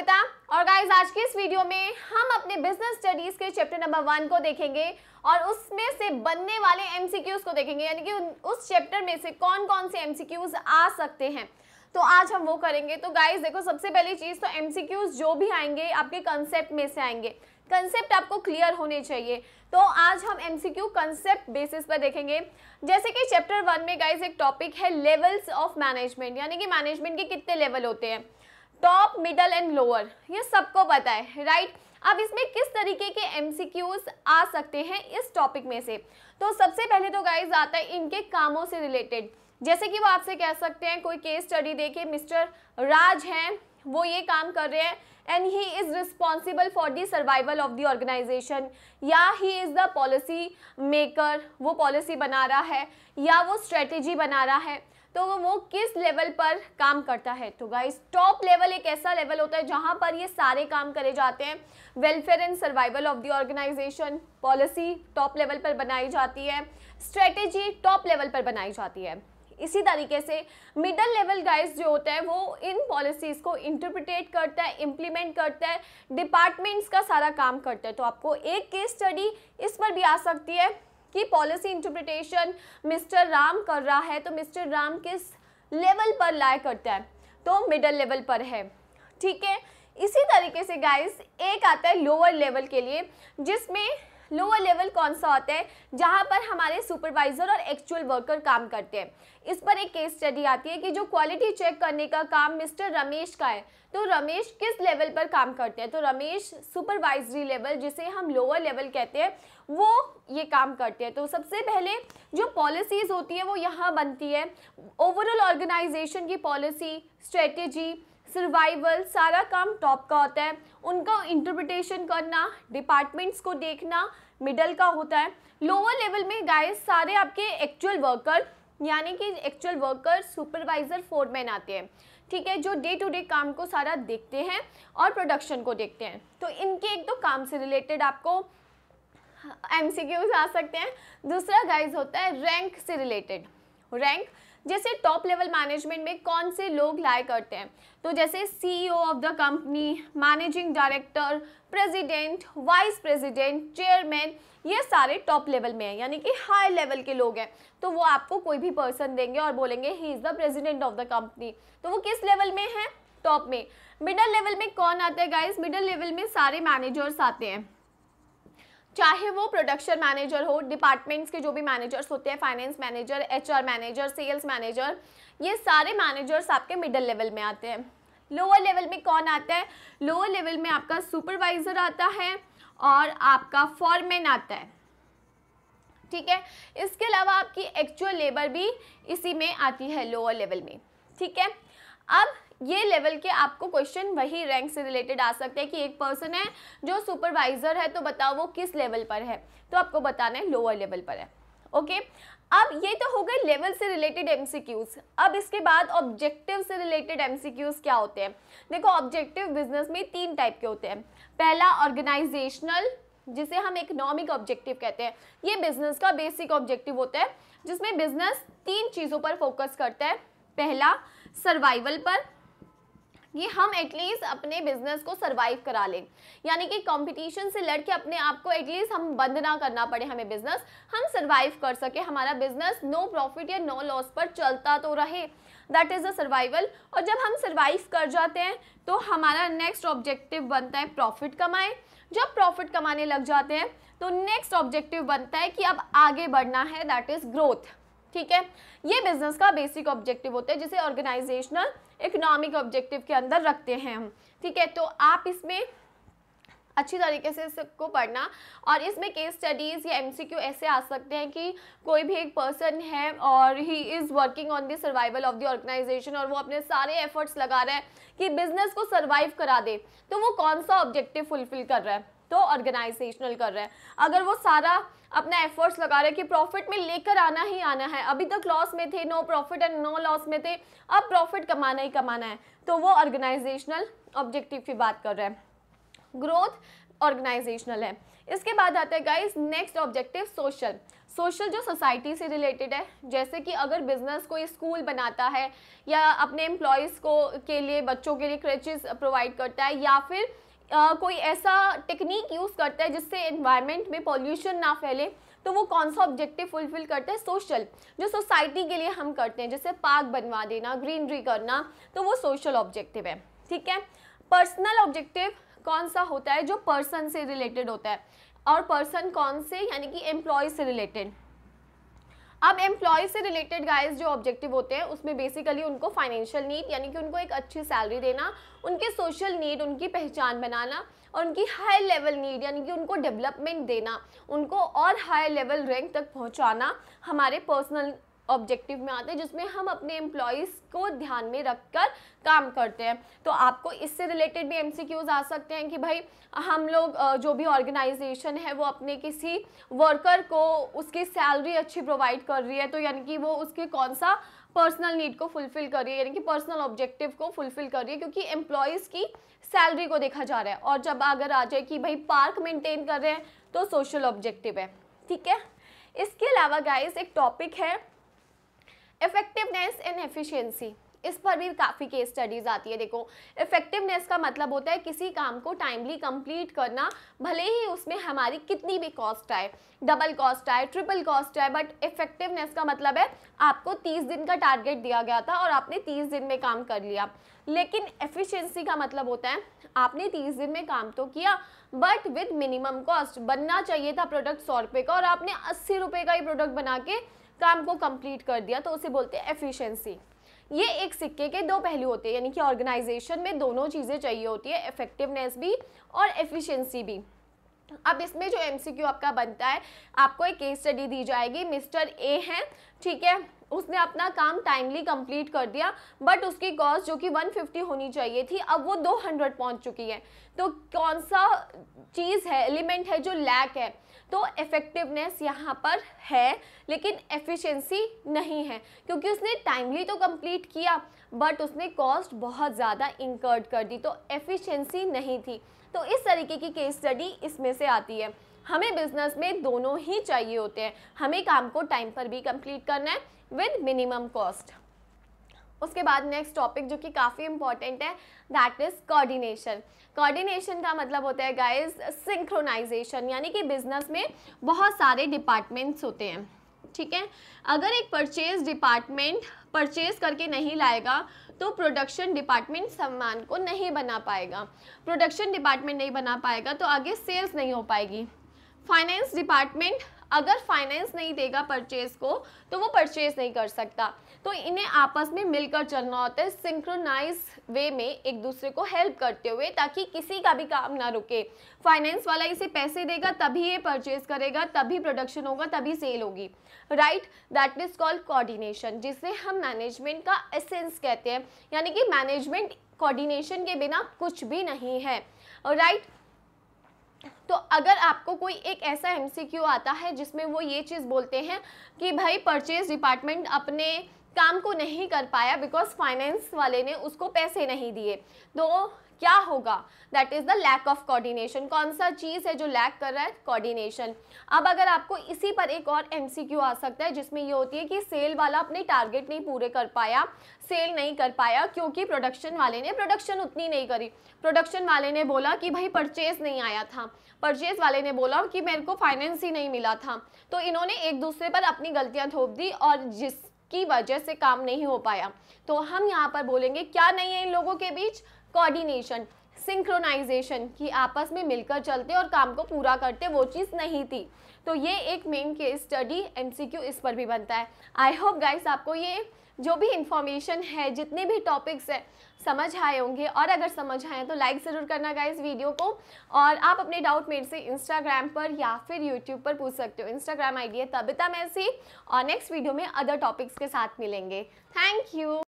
स्वागता और गाइस आज की इस वीडियो में हम अपने बिजनेस स्टडीज के चैप्टर नंबर वन को देखेंगे और उसमें से बनने वाले एमसीक्यूज को देखेंगे यानी कि उस चैप्टर में से कौन कौन से एमसीक्यूज आ सकते हैं तो आज हम वो करेंगे तो गाइस देखो सबसे पहली चीज़ तो एमसीक्यूज जो भी आएंगे आपके कंसेप्ट में से आएंगे कंसेप्ट आपको क्लियर होने चाहिए तो आज हम एमसीक्यू कंसेप्ट बेसिस पर देखेंगे जैसे कि चैप्टर वन में गाइस एक टॉपिक है लेवल्स ऑफ मैनेजमेंट यानी कि मैनेजमेंट के कितने लेवल होते हैं टॉप मिडल एंड लोअर ये सबको पता है राइट अब इसमें किस तरीके के एम आ सकते हैं इस टॉपिक में से तो सबसे पहले तो गाइज आता है इनके कामों से रिलेटेड जैसे कि वो आपसे कह सकते हैं कोई केस स्टडी देखे मिस्टर राज हैं वो ये काम कर रहे हैं and he is responsible for the survival of the organisation या he is the policy maker वो पॉलिसी बना रहा है या वो स्ट्रेटेजी बना रहा है तो वो किस लेवल पर काम करता है तो गाइस टॉप लेवल एक ऐसा लेवल होता है जहाँ पर ये सारे काम करे जाते हैं welfare and survival of the organisation policy top level पर बनाई जाती है स्ट्रेटेजी टॉप लेवल पर बनाई जाती है इसी तरीके से मिडल लेवल गाइस जो होता है वो इन पॉलिसीज़ को इंटरप्रिटेट करता है इम्प्लीमेंट करता है डिपार्टमेंट्स का सारा काम करता है तो आपको एक केस स्टडी इस पर भी आ सकती है की पॉलिसी इंटरप्रिटेशन मिस्टर राम कर रहा है तो मिस्टर राम किस लेवल पर लाया करता है तो मिडल लेवल पर है ठीक है इसी तरीके से गाइस एक आता है लोअर लेवल के लिए जिसमें लोअर लेवल कौन सा होता है जहाँ पर हमारे सुपरवाइजर और एक्चुअल वर्कर काम करते हैं इस पर एक केस स्टडी आती है कि जो क्वालिटी चेक करने का काम मिस्टर रमेश का है तो रमेश किस लेवल पर काम करते हैं तो रमेश सुपरवाइजरी लेवल जिसे हम लोअर लेवल कहते हैं वो ये काम करते हैं तो सबसे पहले जो पॉलिसीज़ होती है वो यहाँ बनती है ओवरऑल ऑर्गेनाइजेशन की पॉलिसी स्ट्रेटजी सर्वाइवल सारा काम टॉप का होता है उनका इंटरप्रिटेशन करना डिपार्टमेंट्स को देखना मिडल का होता है लोअर लेवल में गाइस सारे आपके एक्चुअल वर्कर यानी कि एक्चुअल वर्कर सुपरवाइजर फोरमैन आते हैं ठीक है जो डे टू डे काम को सारा देखते हैं और प्रोडक्शन को देखते हैं तो इनके एक तो काम से रिलेटेड आपको एम आ सकते हैं दूसरा गाइज होता है रैंक से रिलेटेड रैंक जैसे टॉप लेवल मैनेजमेंट में कौन से लोग लाए करते हैं तो जैसे CEO of the company managing director president vice president chairman ये सारे टॉप लेवल में हैं यानी कि हाई लेवल के लोग हैं तो वो आपको कोई भी पर्सन देंगे और बोलेंगे he is the president of the company तो वो किस लेवल में है टॉप में मिडल लेवल में कौन आता है गाइस मिडल लेवल में सारे मैनेजर्स आते हैं चाहे वो प्रोडक्शन मैनेजर हो डिपार्टमेंट्स के जो भी मैनेजर्स होते हैं finance manager HR manager sales manager ये सारे मैनेजर्स आपके मिडल लेवल में आते हैं लोअर लेवल में कौन आता है लोअर लेवल में आपका सुपरवाइज़र आता है और आपका फॉरमैन आता है ठीक है इसके अलावा आपकी एक्चुअल लेबर भी इसी में आती है लोअर लेवल में ठीक है अब ये लेवल के आपको क्वेश्चन वही रैंक से रिलेटेड आ सकते हैं कि एक पर्सन है जो सुपरवाइजर है तो बताओ वो किस लेवल पर है तो आपको बताना है लोअर लेवल पर है ओके अब ये तो हो गए लेवल से रिलेटेड एम अब इसके बाद ऑब्जेक्टिव से रिलेटेड एम क्या होते हैं देखो ऑब्जेक्टिव बिजनेस में तीन टाइप के होते हैं पहला ऑर्गेनाइजेशनल जिसे हम इकोनॉमिक ऑब्जेक्टिव कहते हैं ये बिजनेस का बेसिक ऑब्जेक्टिव होता है जिसमें बिजनेस तीन चीज़ों पर फोकस करता है पहला सर्वाइवल पर कि हम एटलीस्ट अपने बिजनेस को सर्वाइव करा लें यानी कि कंपटीशन से लड़के अपने आप को एटलीस्ट हम बंद ना करना पड़े हमें बिजनेस हम सर्वाइव कर सके हमारा बिजनेस नो प्रॉफिट या नो लॉस पर चलता तो रहे दैट इज़ द सर्वाइवल और जब हम सर्वाइव कर जाते हैं तो हमारा नेक्स्ट ऑब्जेक्टिव बनता है प्रॉफिट कमाएं जब प्रॉफिट कमाने लग जाते हैं तो नेक्स्ट ऑब्जेक्टिव बनता है कि अब आगे बढ़ना है दैट इज़ ग्रोथ ठीक है ये बिजनेस का बेसिक ऑब्जेक्टिव होता है जिसे ऑर्गेनाइजेशनल इकोनॉमिक ऑब्जेक्टिव के अंदर रखते हैं हम ठीक है तो आप इसमें अच्छी तरीके से इसको पढ़ना और इसमें केस स्टडीज़ या एमसीक्यू ऐसे आ सकते हैं कि कोई भी एक पर्सन है और he is working on the survival of the organisation और वो अपने सारे एफर्ट्स लगा रहा है कि बिजनेस को सर्वाइव करा दे तो वो कौन सा ऑब्जेक्टिव फुलफिल कर रहा है तो ऑर्गेनाइजेशनल कर रहे हैं अगर वो सारा अपना एफर्ट्स लगा रहे हैं कि प्रॉफिट में लेकर आना ही आना है अभी तक लॉस में थे no profit and no loss में थे अब प्रॉफिट कमाना ही कमाना है तो वो ऑर्गेनाइजेशनल ऑब्जेक्टिव की बात कर रहे हैं ग्रोथ ऑर्गेनाइजेशनल है इसके बाद आता है guys next objective social social जो सोसाइटी से रिलेटेड है जैसे कि अगर बिजनेस कोई स्कूल बनाता है या अपने एम्प्लॉयज़ को के लिए बच्चों के लिए क्रचेज प्रोवाइड करता है या फिर आ, कोई ऐसा टेक्निक यूज़ करता है जिससे इन्वायरमेंट में पॉल्यूशन ना फैले तो वो कौन सा ऑब्जेक्टिव फुलफिल करता है सोशल जो सोसाइटी के लिए हम करते हैं जैसे पार्क बनवा देना ग्रीनरी करना तो वो सोशल ऑब्जेक्टिव है ठीक है पर्सनल ऑब्जेक्टिव कौन सा होता है जो पर्सन से रिलेटेड होता है और पर्सन कौन से यानी कि एम्प्लॉय से रिलेटेड अब एम्प्लॉय से रिलेटेड गाइस जो ऑब्जेक्टिव होते हैं उसमें बेसिकली उनको फाइनेंशियल नीड यानी कि उनको एक अच्छी सैलरी देना उनके सोशल नीड उनकी पहचान बनाना और उनकी हाई लेवल नीड यानी कि उनको डेवलपमेंट देना उनको और हाई लेवल रैंक तक पहुंचाना हमारे पर्सनल ऑब्जेक्टिव में आते हैं जिसमें हम अपने एम्प्लॉयज़ को ध्यान में रख कर काम करते हैं तो आपको इससे रिलेटेड भी एमसीक्यूज आ सकते हैं कि भाई हम लोग जो भी ऑर्गेनाइजेशन है वो अपने किसी वर्कर को उसकी सैलरी अच्छी प्रोवाइड कर रही है तो यानी कि वो उसके कौन सा पर्सनल नीड को फुलफिल कर रही है यानी कि पर्सनल ऑब्जेक्टिव को फुलफिल कर रही है क्योंकि एम्प्लॉयज़ की सैलरी को देखा जा रहा है और जब अगर आ जाए कि भाई पार्क मेंटेन कर रहे हैं तो सोशल ऑब्जेक्टिव है ठीक है इसके अलावा गाइस एक टॉपिक है इफेक्टिवनेस एंड एफिशिएंसी इस पर भी काफ़ी केस स्टडीज़ आती है देखो इफेक्टिवनेस का मतलब होता है किसी काम को टाइमली कंप्लीट करना भले ही उसमें हमारी कितनी भी कॉस्ट आए डबल कॉस्ट आए ट्रिपल कॉस्ट आए बट इफेक्टिवनेस का मतलब है आपको 30 दिन का टारगेट दिया गया था और आपने 30 दिन में काम कर लिया लेकिन एफिशिएंसी का मतलब होता है आपने 30 दिन में काम तो किया बट विद मिनिमम कॉस्ट बनना चाहिए था प्रोडक्ट सौ रुपये का और आपने अस्सी रुपये का ही प्रोडक्ट बना के काम को कंप्लीट कर दिया तो उसे बोलते हैं एफिशिएंसी ये एक सिक्के के दो पहलू होते हैं यानी कि ऑर्गेनाइजेशन में दोनों चीज़ें चाहिए होती है इफेक्टिवनेस भी और एफिशिएंसी भी अब इसमें जो एमसीक्यू आपका बनता है आपको एक केस स्टडी दी जाएगी मिस्टर ए हैं ठीक है उसने अपना काम टाइमली कंप्लीट कर दिया बट उसकी कॉस्ट जो कि 150 होनी चाहिए थी अब वो 200 पहुंच चुकी है तो कौन सा चीज़ है एलिमेंट है जो लैक है तो इफ़ेक्टिवनेस यहाँ पर है लेकिन एफिशिएंसी नहीं है क्योंकि उसने टाइमली तो कंप्लीट किया बट उसने कॉस्ट बहुत ज़्यादा इंकर्ड कर दी तो एफिशियंसी नहीं थी तो इस तरीके की केस स्टडी इसमें से आती है हमें बिजनेस में दोनों ही चाहिए होते हैं हमें काम को टाइम पर भी कंप्लीट करना है विद मिनिमम कॉस्ट उसके बाद नेक्स्ट टॉपिक जो कि काफ़ी इंपॉर्टेंट है दैट इज़ कोऑर्डिनेशन कोऑर्डिनेशन का मतलब होता है गाइस सिंक्रोनाइजेशन यानी कि बिजनेस में बहुत सारे डिपार्टमेंट्स होते हैं ठीक है अगर एक परचेज डिपार्टमेंट परचेज करके नहीं लाएगा तो प्रोडक्शन डिपार्टमेंट सामान को नहीं बना पाएगा प्रोडक्शन डिपार्टमेंट नहीं बना पाएगा तो आगे सेल्स नहीं हो पाएगी फाइनेंस डिपार्टमेंट अगर फाइनेंस नहीं देगा परचेज को तो वो परचेज नहीं कर सकता तो इन्हें आपस में मिलकर चलना होता है सिंक्रोनाइज वे में एक दूसरे को हेल्प करते हुए ताकि किसी का भी काम ना रुके फाइनेंस वाला इसे पैसे देगा तभी ये परचेज करेगा तभी प्रोडक्शन होगा तभी सेल होगी right that is called coordination जिसे हम मैनेजमेंट का एसेंस कहते हैं यानी कि मैनेजमेंट कोऑर्डिनेशन के बिना कुछ भी नहीं है राइट right? तो अगर आपको कोई एक ऐसा एमसीक्यू आता है जिसमें वो ये चीज़ बोलते हैं कि भाई परचेज डिपार्टमेंट अपने काम को नहीं कर पाया बिकॉज फाइनेंस वाले ने उसको पैसे नहीं दिए तो क्या होगा that is the lack of coordination कौन सा चीज़ है जो लैक कर रहा है कोऑर्डिनेशन अब अगर आपको इसी पर एक और एमसीक्यू आ सकता है जिसमें ये होती है कि सेल वाला अपने टारगेट नहीं पूरे कर पाया सेल नहीं कर पाया क्योंकि प्रोडक्शन वाले ने प्रोडक्शन उतनी नहीं करी प्रोडक्शन वाले ने बोला कि भाई परचेज नहीं आया था परचेज वाले ने बोला कि मेरे को फाइनेंस ही नहीं मिला था तो इन्होंने एक दूसरे पर अपनी गलतियाँ थोप दी और जिस की वजह से काम नहीं हो पाया तो हम यहाँ पर बोलेंगे क्या नहीं है इन लोगों के बीच कोऑर्डिनेशन सिंक्रोनाइजेशन कि आपस में मिलकर चलते और काम को पूरा करते वो चीज़ नहीं थी तो ये एक मेन केस स्टडी एमसीक्यू इस पर भी बनता है आई होप गाइस आपको ये जो भी इंफॉर्मेशन है जितने भी टॉपिक्स है समझ आए होंगे और अगर समझ आए तो लाइक ज़रूर करना गाइस वीडियो को और आप अपने डाउट मेरे से इंस्टाग्राम पर या फिर यूट्यूब पर पूछ सकते हो इंस्टाग्राम आईडी है तबिता मैसी और नेक्स्ट वीडियो में अदर टॉपिक्स के साथ मिलेंगे थैंक यू